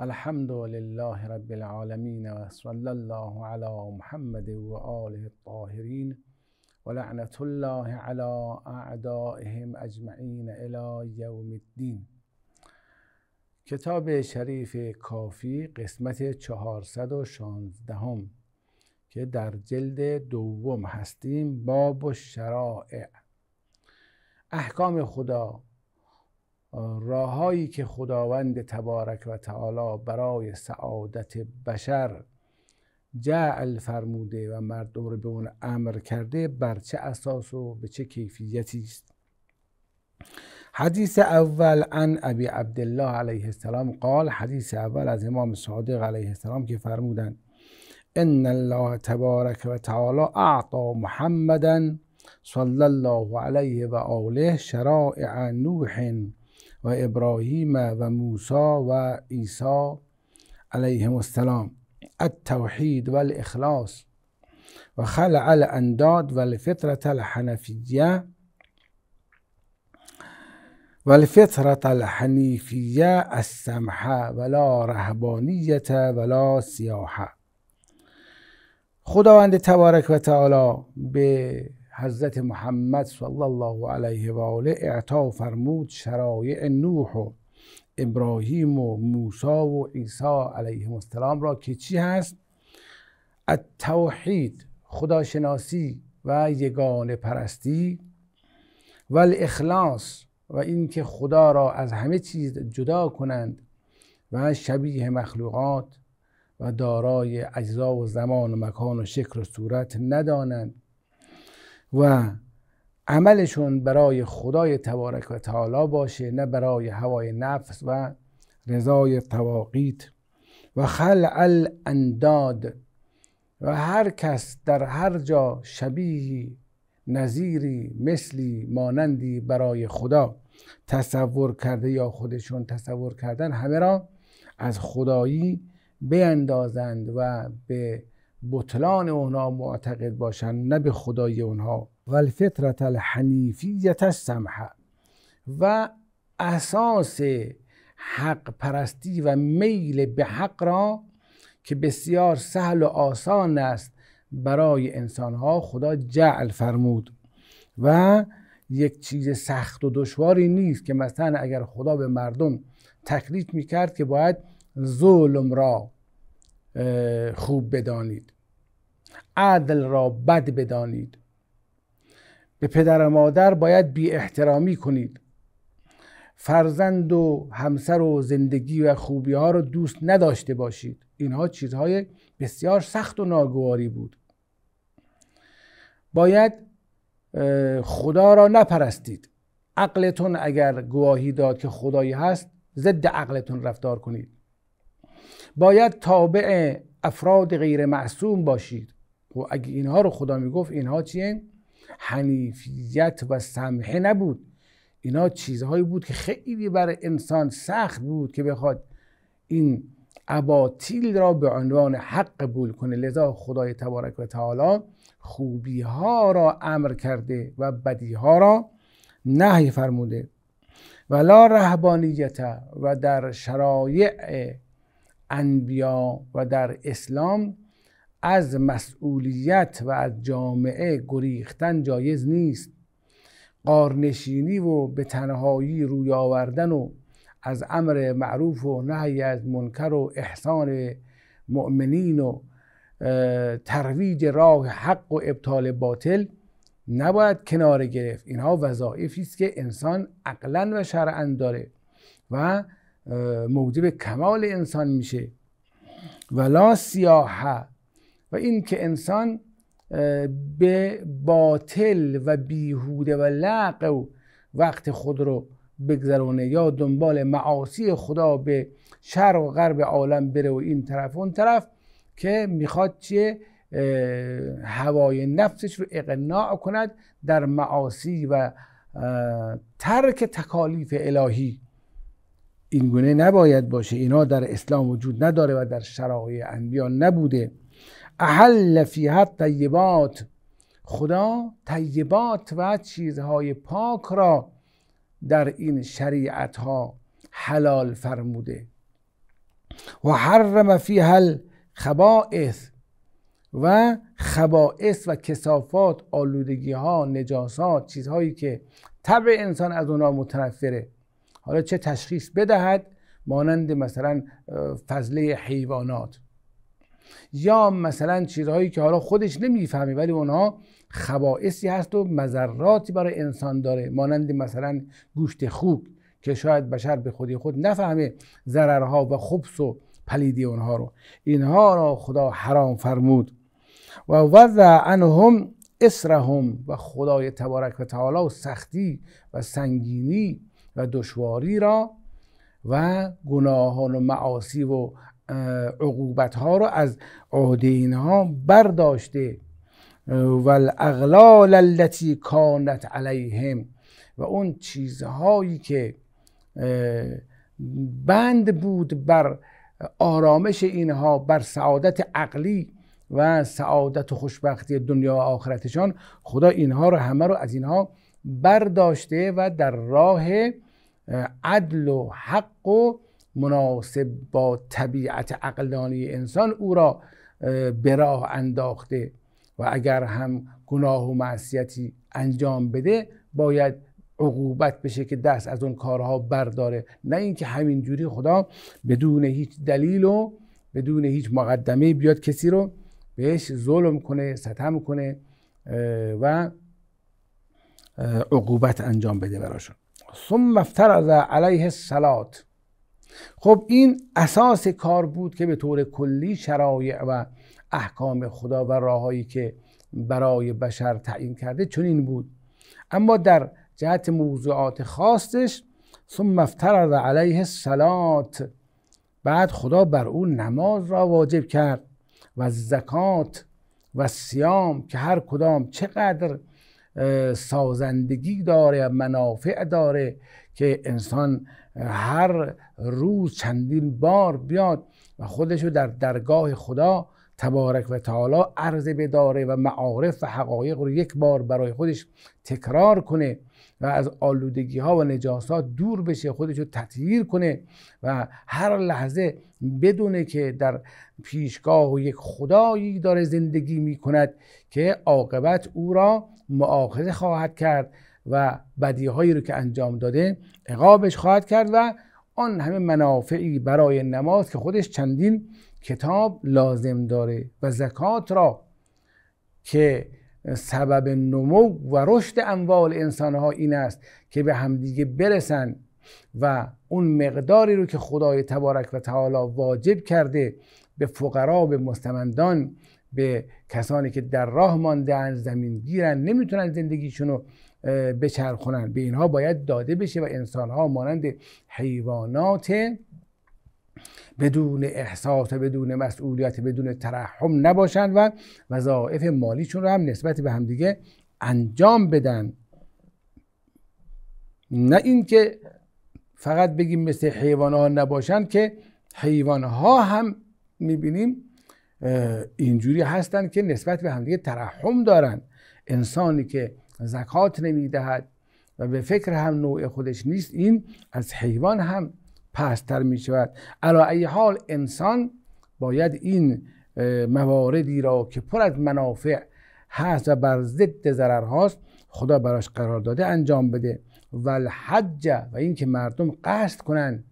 الحمد لله رب العالمین وصلی الله علی محمد و آله الطاهرین و لعنت الله علی اعدائهم اجمعین الی یوم الدین کتاب شریف کافی قسمت 416 هم که در جلد دوم هستیم باب و شرائع احکام خدا راههایی که خداوند تبارک و تعالی برای سعادت بشر جعل فرموده و مردم رو به اون امر کرده بر چه اساس و به چه کیفیتی است حدیث اول عن ابی عبدالله علیه السلام قال حدیث اول از امام صادق علیه السلام که فرمودند ان الله تبارک و تعالی اعطا محمدا صلی الله علیه و آله شرائع نوح و ابراهیم و موسی و عیسی علیهم السلام التوحید و الاخلاص و خلع الانداد و الحنفیه و الفطرة الحنیفیه السمحه ولا رهبانیت ولا سیاحه خداوند تبارک و تعالی به حضرت محمد صلی الله علیه و آله اعطا فرمود شرایع نوح و ابراهیم و موسی و عیسی علیه السلام را که چی هست التوحید خداشناسی و یگان پرستی و الاخلاص و اینکه خدا را از همه چیز جدا کنند و شبیه مخلوقات و دارای اجزا و زمان و مکان و شکل و صورت ندانند و عملشون برای خدای تبارک و تعالی باشه نه برای هوای نفس و رضای تواقیت و خلع الانداد و هر کس در هر جا شبیهی نظیری مثلی مانندی برای خدا تصور کرده یا خودشون تصور کردن همه را از خدایی بیندازند و به بطلان اونا معتقد باشن نه به خدای اونها و الفطرت الحنیفیت السمحه و اساس حق پرستی و میل به حق را که بسیار سهل و آسان است برای انسانها خدا جعل فرمود و یک چیز سخت و دشواری نیست که مثلا اگر خدا به مردم تکلیف میکرد که باید ظلم را خوب بدانید عدل را بد بدانید به پدر و مادر باید بی احترامی کنید فرزند و همسر و زندگی و خوبی ها رو دوست نداشته باشید اینها چیزهای بسیار سخت و ناگواری بود باید خدا را نپرستید عقلتون اگر گواهی داد که خدایی هست ضد عقلتون رفتار کنید باید تابع افراد غیر معصوم باشید و خب اگه اینها رو خدا میگفت اینها چیه حنیفیت و سمحه نبود اینا چیزهایی بود که خیلی برای انسان سخت بود که بخواد این عباطیل را به عنوان حق قبول کنه لذا خدای تبارک و تعالی خوبی ها را امر کرده و بدی ها را نهی فرموده ولا رهبانیت و در شرایع انبیا و در اسلام از مسئولیت و از جامعه گریختن جایز نیست قارنشینی و به تنهایی روی آوردن و از امر معروف و نهی از منکر و احسان مؤمنین و ترویج راه حق و ابطال باطل نباید کنار گرفت اینها وظایفی است که انسان عقلا و شرعا داره و موجب کمال انسان میشه لا سیاحه و این که انسان به باطل و بیهوده و و وقت خود رو بگذرونه یا دنبال معاصی خدا به شرق و غرب عالم بره و این طرف و اون طرف که میخواد چیه هوای نفسش رو اقناع کند در معاصی و ترک تکالیف الهی این گونه نباید باشه اینا در اسلام وجود نداره و در شرایع انبیا نبوده احل فیها طیبات خدا طیبات و چیزهای پاک را در این شریعت ها حلال فرموده و حرم فیها خبائث و خبائث و کسافات آلودگی ها نجاسات چیزهایی که طبع انسان از اونا متنفره حالا چه تشخیص بدهد مانند مثلا فضله حیوانات یا مثلا چیزهایی که حالا خودش نمیفهمه ولی اونها خباعثی هست و مذراتی برای انسان داره مانند مثلا گوشت خوب که شاید بشر به خودی خود نفهمه ضررها و خبس و پلیدی اونها رو اینها را خدا حرام فرمود و وضع انهم اسرهم و خدای تبارک و تعالی و سختی و سنگینی و دشواری را و گناهان و معاصی و عقوبت ها را از عهده اینها برداشته و الاغلال التی کانت علیهم و اون چیزهایی که بند بود بر آرامش اینها بر سعادت عقلی و سعادت و خوشبختی دنیا و آخرتشان خدا اینها رو همه رو از اینها برداشته و در راه عدل و حق و مناسب با طبیعت عقلانی انسان او را به راه انداخته و اگر هم گناه و معصیتی انجام بده باید عقوبت بشه که دست از اون کارها برداره نه اینکه جوری خدا بدون هیچ دلیل و بدون هیچ مقدمه بیاد کسی رو بهش ظلم کنه ستم کنه و عقوبت انجام بده براشون ثم افترض علیه السلات خب این اساس کار بود که به طور کلی شرایع و احکام خدا و راههایی که برای بشر تعیین کرده چنین بود اما در جهت موضوعات خاصش ثم افترض علیه السلات بعد خدا بر او نماز را واجب کرد و زکات و سیام که هر کدام چقدر سازندگی داره منافع داره که انسان هر روز چندین بار بیاد و خودش در درگاه خدا تبارک و تعالی عرضه بداره و معارف و حقایق رو یک بار برای خودش تکرار کنه و از آلودگی ها و نجاسات دور بشه خودش رو تطهیر کنه و هر لحظه بدونه که در پیشگاه و یک خدایی داره زندگی می کند که عاقبت او را معاخذه خواهد کرد و بدیهایی رو که انجام داده عقابش خواهد کرد و آن همه منافعی برای نماز که خودش چندین کتاب لازم داره و زکات را که سبب نمو و رشد اموال انسانها این است که به همدیگه برسن و اون مقداری رو که خدای تبارک و تعالی واجب کرده به فقرا به مستمندان به کسانی که در راه ماندن زمین گیرن نمیتونن زندگیشون رو بچرخونن به اینها باید داده بشه و انسانها مانند حیوانات بدون احساس و بدون مسئولیت بدون ترحم نباشند و وظایف مالیشون رو هم نسبت به همدیگه انجام بدن نه اینکه فقط بگیم مثل حیوان ها نباشند که حیوان ها هم میبینیم اینجوری هستند که نسبت به همدیگه ترحم دارند انسانی که زکات نمیدهد و به فکر هم نوع خودش نیست این از حیوان هم پستر می شود علا ای حال انسان باید این مواردی را که پر از منافع هست و بر ضد ضرر هاست خدا براش قرار داده انجام بده و الحج و اینکه مردم قصد کنند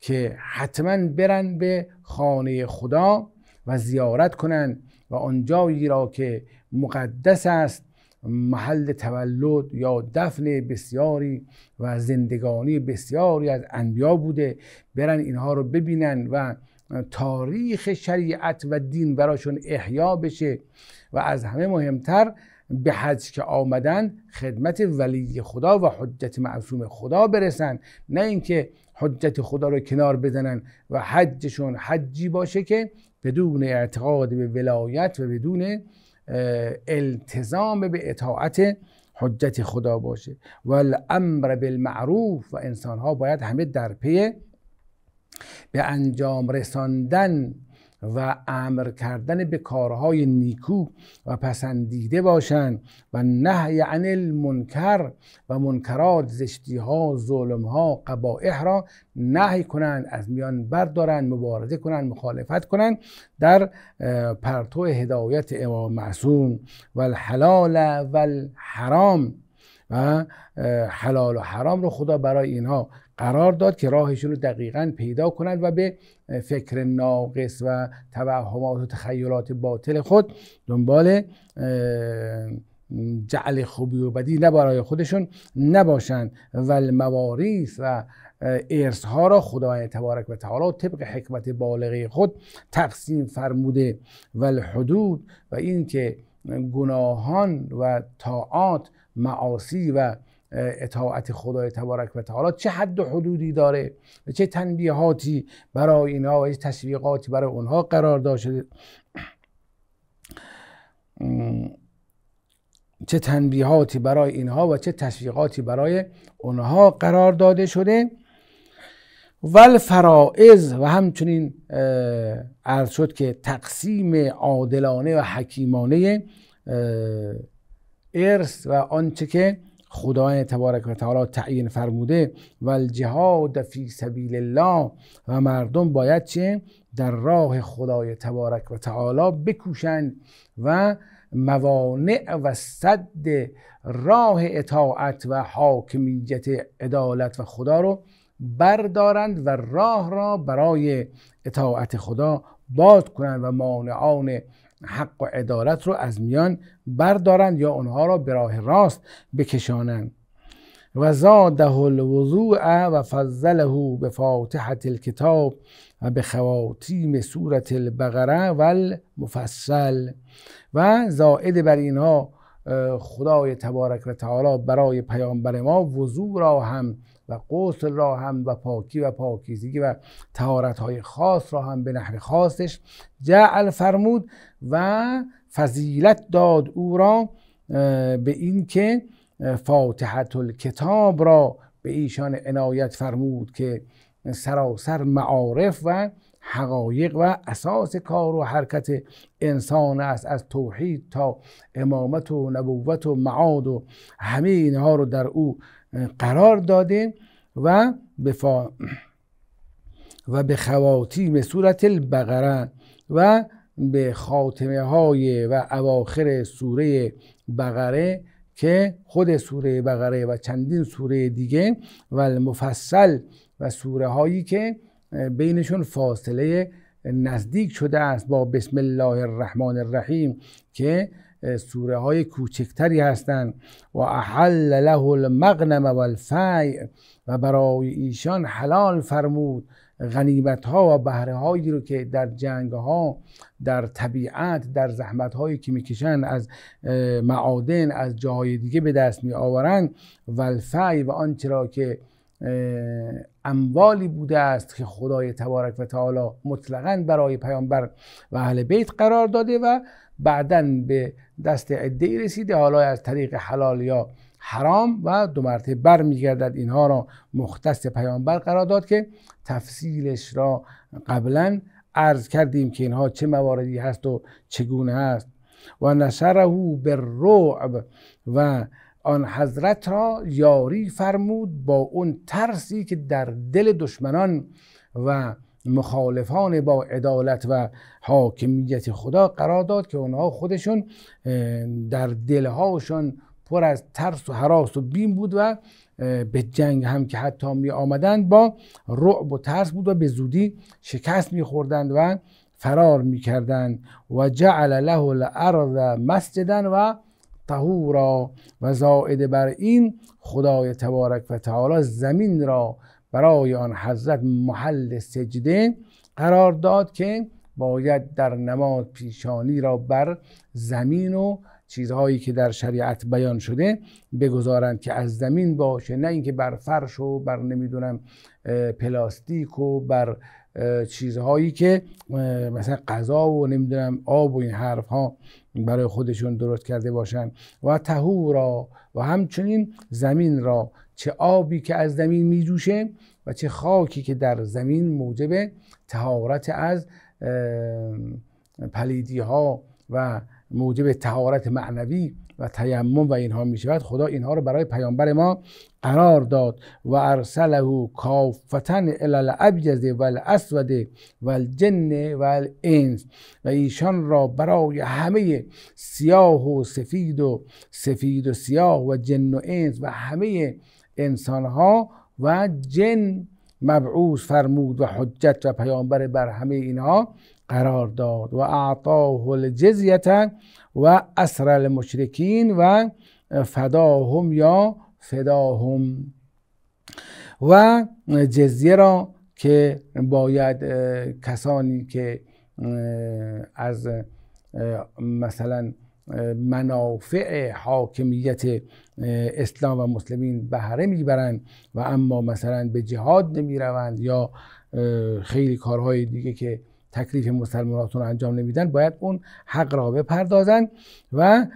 که حتما برن به خانه خدا و زیارت کنند و آنجایی را که مقدس است محل تولد یا دفن بسیاری و زندگانی بسیاری از انبیا بوده برن اینها رو ببینن و تاریخ شریعت و دین براشون احیا بشه و از همه مهمتر به حج که آمدن خدمت ولی خدا و حجت معصوم خدا برسن نه اینکه حجت خدا رو کنار بزنن و حجشون حجی باشه که بدون اعتقاد به ولایت و بدون التزام به اطاعت حجت خدا باشه و الامر بالمعروف و انسان ها باید همه در پی به انجام رساندن و امر کردن به کارهای نیکو و پسندیده باشند و نهی عن المنکر و منکرات زشتی ها ظلم ها قبائح را نهی کنند از میان بردارند مبارزه کنند مخالفت کنند در پرتو هدایت امام معصوم و الحلال و الحرام و حلال و حرام رو خدا برای اینها قرار داد که راهشون رو دقیقا پیدا کنند و به فکر ناقص و توهمات و تخیلات باطل خود دنبال جعل خوبی و بدی نه برای خودشون نباشند و المواریث و ارث ها را خدای تبارک و تعالی طبق حکمت بالغه خود تقسیم فرموده و الحدود و اینکه گناهان و طاعات معاصی و اطاعت خدای تبارک و تعالی چه حد و حدودی داره و چه تنبیهاتی برای اینها و چه تشویقاتی برای اونها قرار داشته چه تنبیهاتی برای اینها و چه تشویقاتی برای اونها قرار داده شده و فرائض و همچنین عرض شد که تقسیم عادلانه و حکیمانه ارث و آنچه که خدای تبارک و تعالی تعیین فرموده و الجهاد فی سبیل الله و مردم باید چه در راه خدای تبارک و تعالی بکوشند و موانع و صد راه اطاعت و حاکمیت عدالت و خدا رو بردارند و راه را برای اطاعت خدا باز کنند و مانعان حق و عدالت رو از میان بردارند یا آنها را به راه راست بکشانند و زاده الوضوع و فضله به فاتحة الكتاب و به خواتیم صورت البقره و المفصل و زائد بر اینها خدای تبارک و تعالی برای پیامبر ما وضوع را هم و غسل را هم و پاکی و پاکیزگی و تهارت های خاص را هم به نحو خاصش جعل فرمود و فضیلت داد او را به اینکه فاتحت الکتاب را به ایشان عنایت فرمود که سراسر معارف و حقایق و اساس کار و حرکت انسان است از توحید تا امامت و نبوت و معاد و همه اینها رو در او قرار داده و به و به خواتیم صورت البقره و به خاتمه های و اواخر سوره بقره که خود سوره بقره و چندین سوره دیگه و المفصل و سوره هایی که بینشون فاصله نزدیک شده است با بسم الله الرحمن الرحیم که سوره های کوچکتری هستند و احل له المغنم و الفیع و برای ایشان حلال فرمود غنیمت ها و بهره هایی رو که در جنگ ها در طبیعت در زحمت هایی که میکشن از معادن از جاهای دیگه به دست می آورند و الفعی و آنچه را که اموالی بوده است که خدای تبارک و تعالی مطلقا برای پیامبر و اهل بیت قرار داده و بعدا به دست عده رسیده حالا از طریق حلال یا حرام و دو مرتبه برمیگردد اینها را مختص پیامبر قرار داد که تفصیلش را قبلا عرض کردیم که اینها چه مواردی هست و چگونه هست و نشره به رعب و آن حضرت را یاری فرمود با اون ترسی که در دل دشمنان و مخالفان با عدالت و حاکمیت خدا قرار داد که آنها خودشون در دلهاشون پر از ترس و حراس و بیم بود و به جنگ هم که حتی می آمدند با رعب و ترس بود و به زودی شکست می خوردند و فرار می کردند و جعل له الارض مسجدا و طهورا و زائد بر این خدای تبارک و تعالی زمین را برای آن حضرت محل سجده قرار داد که باید در نماز پیشانی را بر زمین و چیزهایی که در شریعت بیان شده بگذارند که از زمین باشه نه اینکه بر فرش و بر نمیدونم پلاستیک و بر چیزهایی که مثلا غذا و نمیدونم آب و این حرف ها برای خودشون درست کرده باشن و را و همچنین زمین را چه آبی که از زمین میجوشه و چه خاکی که در زمین موجب تهارت از پلیدی ها و موجب تهارت معنوی و تیمم و اینها می شود خدا اینها رو برای پیامبر ما قرار داد و ارسله کافتن الالعبیز و الاسود و الجن و و ایشان را برای همه سیاه و سفید و سفید و سیاه و جن و انس و همه انسان ها و جن مبعوث فرمود و حجت و پیامبر بر همه اینها قرار داد و اعطاه الجزیت و اسر المشرکین و فداهم یا فداهم و جزیه را که باید کسانی که از مثلا منافع حاکمیت اسلام و مسلمین بهره میبرند و اما مثلا به جهاد نمیروند یا خیلی کارهای دیگه که تکلیف مسلماناتون رو انجام نمیدن باید اون حق را بپردازند و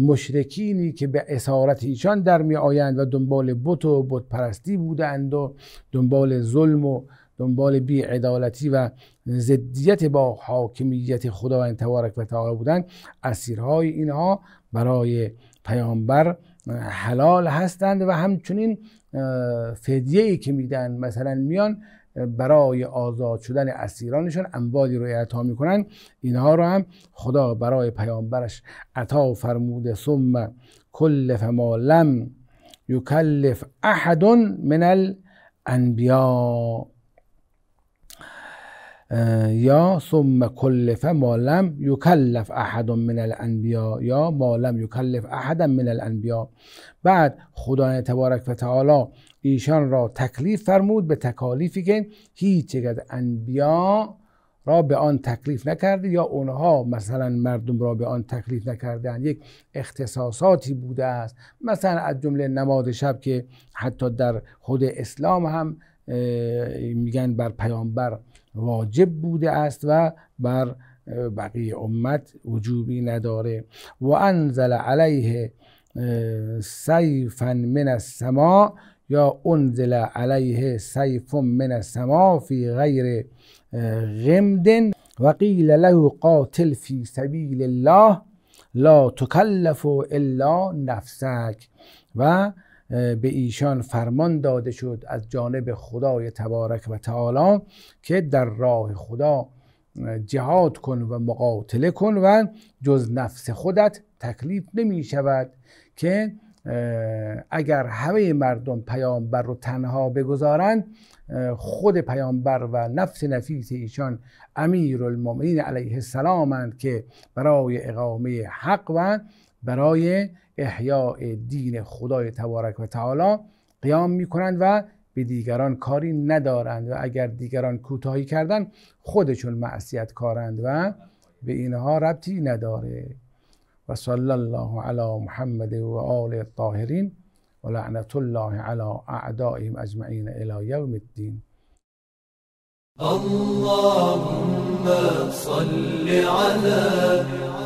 مشرکینی که به اسارت ایشان در می آیند و دنبال بت و بت پرستی بودند و دنبال ظلم و دنبال بیعدالتی و زدیت با حاکمیت خداوند تبارک و تعالی بودند اسیرهای اینها برای پیامبر حلال هستند و همچنین فدیه ای که میدن مثلا میان برای آزاد شدن اسیرانشان اموالی رو اعطا میکنن اینها رو هم خدا برای پیامبرش عطا فرموده ثم کل ما لم یکلف احد من الانبیا یا ثم کلف ما لم یکلف احد من الانبیا یا ما لم یکلف احد من الانبیا بعد خدای تبارک و تعالی ایشان را تکلیف فرمود به تکالیفی که هیچ یک از انبیا را به آن تکلیف نکرده یا اونها مثلا مردم را به آن تکلیف نکردن یک اختصاصاتی بوده است مثلا از جمله نماز شب که حتی در خود اسلام هم میگن بر پیامبر واجب بوده است و بر بقیه امت وجوبی نداره و انزل علیه سیفا من السماء یا انزل علیه سیف من السماء فی غیر غمد و قیل له قاتل فی سبیل الله لا تکلف الا نفسک و به ایشان فرمان داده شد از جانب خدای تبارک و تعالی که در راه خدا جهاد کن و مقاتله کن و جز نفس خودت تکلیف نمی شود که اگر همه مردم پیامبر رو تنها بگذارند خود پیامبر و نفس نفیس ایشان امیر علیه السلامند که برای اقامه حق و برای احیاء دین خدای تبارک و تعالی قیام می کنند و به دیگران کاری ندارند و اگر دیگران کوتاهی کردند خودشون معصیت کارند و به اینها ربطی نداره و صلی الله علی محمد و آل الطاهرین و لعنت الله علی اعدائهم اجمعین الی یوم الدین اللهم صل علی